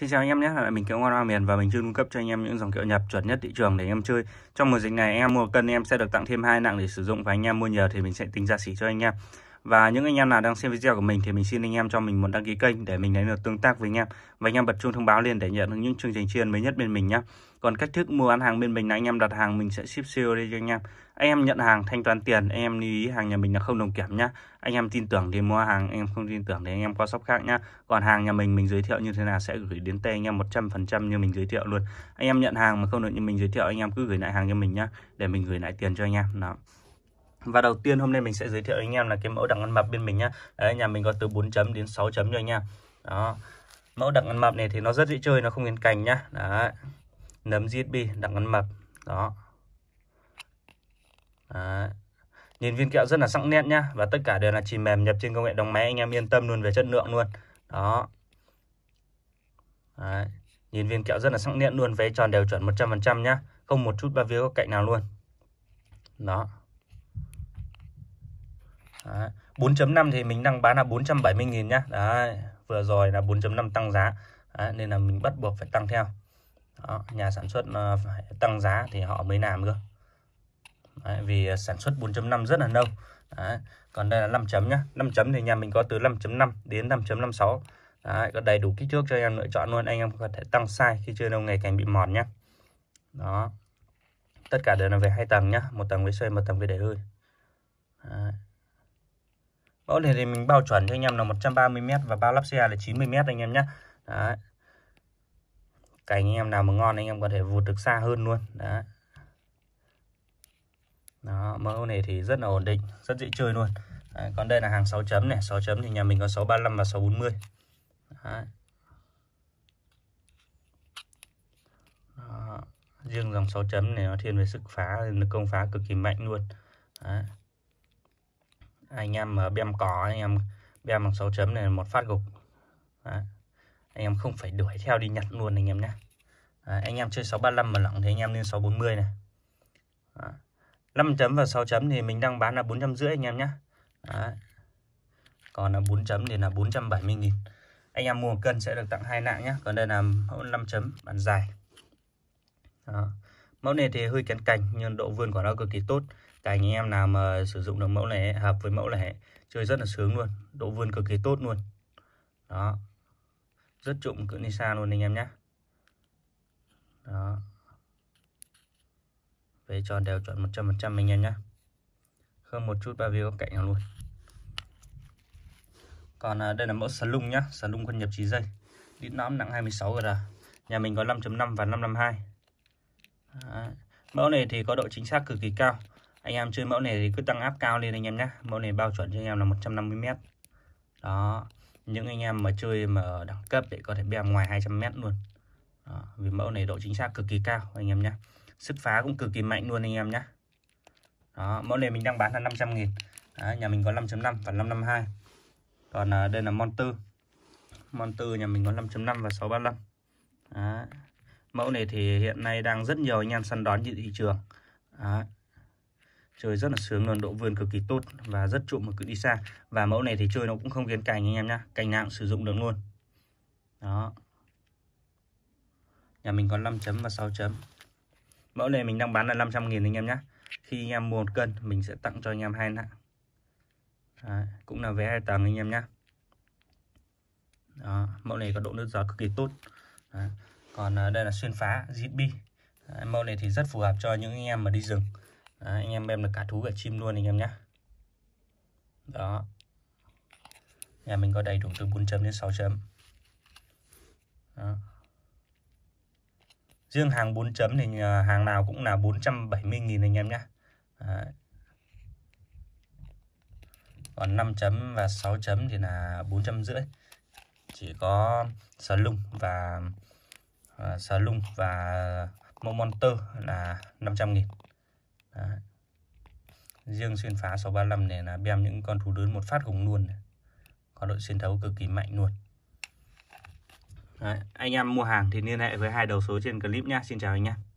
Xin chào anh em nhé, lại mình Kiệu Ngon Hoa Miền và mình chuyên cung cấp cho anh em những dòng kiệu nhập chuẩn nhất thị trường để anh em chơi. Trong mùa dịch này anh em mua cân em sẽ được tặng thêm hai nặng để sử dụng và anh em mua nhiều thì mình sẽ tính giá sỉ cho anh em. Và những anh em nào đang xem video của mình thì mình xin anh em cho mình một đăng ký kênh để mình lấy được tương tác với anh em. Và anh em bật chuông thông báo lên để nhận được những chương trình chiên mới nhất bên mình nhé. Còn cách thức mua ăn hàng bên mình là anh em đặt hàng mình sẽ ship COD cho anh em. Anh em nhận hàng thanh toán tiền, anh em lưu ý hàng nhà mình là không đồng kiểm nhá. Anh em tin tưởng thì mua hàng, anh em không tin tưởng thì anh em qua shop khác nhá. Còn hàng nhà mình mình giới thiệu như thế nào sẽ gửi đến tay anh em 100% như mình giới thiệu luôn. Anh em nhận hàng mà không được như mình giới thiệu anh em cứ gửi lại hàng cho mình nhá để mình gửi lại tiền cho anh em. Đó và đầu tiên hôm nay mình sẽ giới thiệu anh em là cái mẫu đặng ăn mập bên mình nhá Đấy, nhà mình có từ 4 chấm đến 6 chấm cho anh em đó mẫu đặng ăn mập này thì nó rất dễ chơi nó không yên cành nhá Đấy. nấm gsb đặng ăn mập đó Đấy. nhìn viên kẹo rất là sắc nét nhá và tất cả đều là chỉ mềm nhập trên công nghệ đóng máy anh em yên tâm luôn về chất lượng luôn đó Đấy. nhìn viên kẹo rất là sắc nét luôn vé tròn đều chuẩn 100% nhá không một chút ba vía có cạnh nào luôn đó 4.5 thì mình đang bán là 470.000 nhá Đấy, vừa rồi là 4.5 tăng giá Đấy, nên là mình bắt buộc phải tăng theo Đó, nhà sản xuất ờ, phải tăng giá thì họ mới làm cơ Đấy, vì sản xuất 4.5 rất là lâu Đấy, còn đây là 5 chấm nhá 5 chấm thì nhà mình có từ 5.5 đến 5.56 Đấy, có đầy đủ kích thước cho anh em lựa chọn luôn anh em có thể tăng size khi chưa lâu ngày càng bị mòn nhá đó tất cả đều là về hai tầng nhá một tầng với xây một tầng với để hơi Đấy mẫu này thì mình bao chuẩn cho anh em là 130m và bao lắp xe là 90m anh em nhé Đấy. cành anh em nào mà ngon anh em có thể vụt được xa hơn luôn Đấy. Đó, mẫu này thì rất là ổn định rất dễ chơi luôn Đấy, còn đây là hàng 6 chấm này 6 chấm thì nhà mình có 635 và 640 Đấy. Đó. riêng dòng 6 chấm này nó thiên về sức phá công phá cực kỳ mạnh luôn Đấy anh em ở bem cỏ anh em bem bằng 6 chấm này một phát gục Đấy. anh em không phải đuổi theo đi nhặt luôn anh em nhé anh em chơi 635 mà lỏng thì anh em lên 640 này Đấy. 5 chấm và 6 chấm thì mình đang bán là rưỡi anh em nhé còn là 4 chấm thì là 470 nghìn anh em mua cân sẽ được tặng hai nạng nhé còn đây là mẫu 5 chấm bàn dài Đó mẫu này thì hơi kén cành nhưng độ vươn của nó cực kỳ tốt cả anh em nào mà sử dụng được mẫu này hợp với mẫu này chơi rất là sướng luôn độ vươn cực kỳ tốt luôn đó rất trụng cỡ đi xa luôn anh em nhé đó về tròn đều chuẩn 100% anh em nhé không một chút ba view cạnh luôn còn à, đây là mẫu saloon nhá saloon con nhập 9 dây, lít nõm nặng 26 g nhà mình có 5.5 và 552 mẫu này thì có độ chính xác cực kỳ cao anh em chơi mẫu này thì cứ tăng áp cao lên anh em nhé mẫu này bao chuẩn cho anh em là 150m đó những anh em mà chơi mà đẳng cấp để có thể bèm ngoài 200m luôn đó. vì mẫu này độ chính xác cực kỳ cao anh em nhé sức phá cũng cực kỳ mạnh luôn anh em nhé đó mẫu này mình đang bán là 500 nghìn đó, nhà mình có 5.5 và 552 còn à, đây là mon tư mon tư nhà mình có 5.5 và 635 đó mẫu này thì hiện nay đang rất nhiều anh em săn đón trên thị trường Đấy. chơi rất là sướng luôn độ vườn cực kỳ tốt và rất trụ mà cứ đi xa và mẫu này thì chơi nó cũng không kiến cành anh em nhá cành nặng sử dụng được luôn đó nhà mình có 5 chấm và 6 chấm mẫu này mình đang bán là 500 nghìn anh em nhé khi anh em mua một cân mình sẽ tặng cho anh em hai nặng cũng là vé hai tầng anh em nhé Đó, mẫu này có độ nước gió cực kỳ tốt Đấy còn à, đây là xuyên phá ZB à, mẫu này thì rất phù hợp cho những anh em mà đi rừng Đấy, anh em đem được cả thú cả chim luôn anh em nhé đó nhà mình có đầy đủ từ 4 chấm đến 6 chấm đó. riêng hàng 4 chấm thì à, hàng nào cũng là 470.000 anh em nhé còn 5 chấm và 6 chấm thì là rưỡi chỉ có sờ lung và uh, xà lung và Momonter là 500 nghìn Đấy. Riêng xuyên phá 635 này là bem những con thú lớn một phát hùng luôn này. Có độ xuyên thấu cực kỳ mạnh luôn Đấy. Anh em mua hàng thì liên hệ với hai đầu số trên clip nhé Xin chào anh em